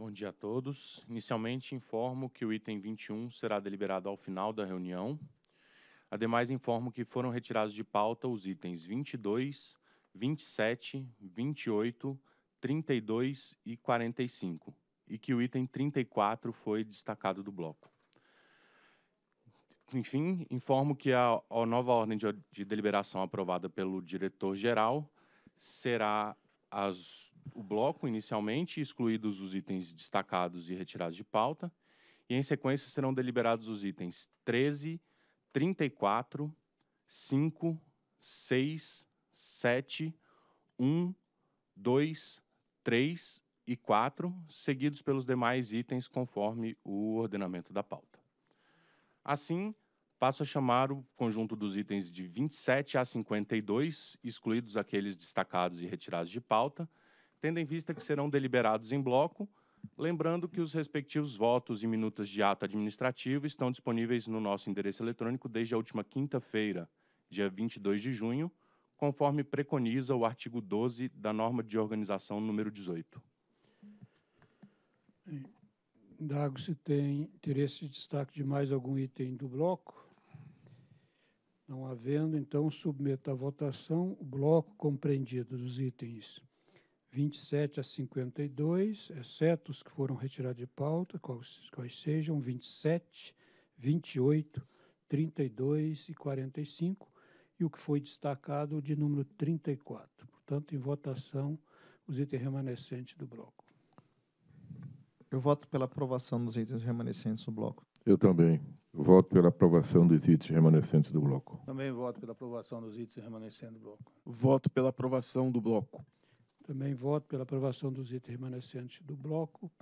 Bom dia a todos. Inicialmente, informo que o item 21 será deliberado ao final da reunião. Ademais, informo que foram retirados de pauta os itens 22, 27, 28, 32 e 45, e que o item 34 foi destacado do bloco. Enfim, informo que a, a nova ordem de, de deliberação aprovada pelo diretor-geral será as o bloco inicialmente, excluídos os itens destacados e retirados de pauta, e em sequência serão deliberados os itens 13, 34, 5, 6, 7, 1, 2, 3 e 4, seguidos pelos demais itens conforme o ordenamento da pauta. Assim, passo a chamar o conjunto dos itens de 27 a 52, excluídos aqueles destacados e retirados de pauta, tendo em vista que serão deliberados em bloco, lembrando que os respectivos votos e minutas de ato administrativo estão disponíveis no nosso endereço eletrônico desde a última quinta-feira, dia 22 de junho, conforme preconiza o artigo 12 da norma de organização número 18. Dago, se tem interesse de destaque de mais algum item do bloco? Não havendo, então, submeto à votação o bloco compreendido dos itens 27 a 52, exceto os que foram retirados de pauta, quais, quais sejam 27, 28, 32 e 45, e o que foi destacado de número 34. Portanto, em votação, os itens remanescentes do bloco. Eu voto pela aprovação dos itens remanescentes do bloco. Eu também. Voto pela aprovação dos itens remanescentes do bloco. Também voto pela aprovação dos itens remanescentes do bloco. Voto pela aprovação do bloco. Também voto pela aprovação dos itens remanescentes do bloco.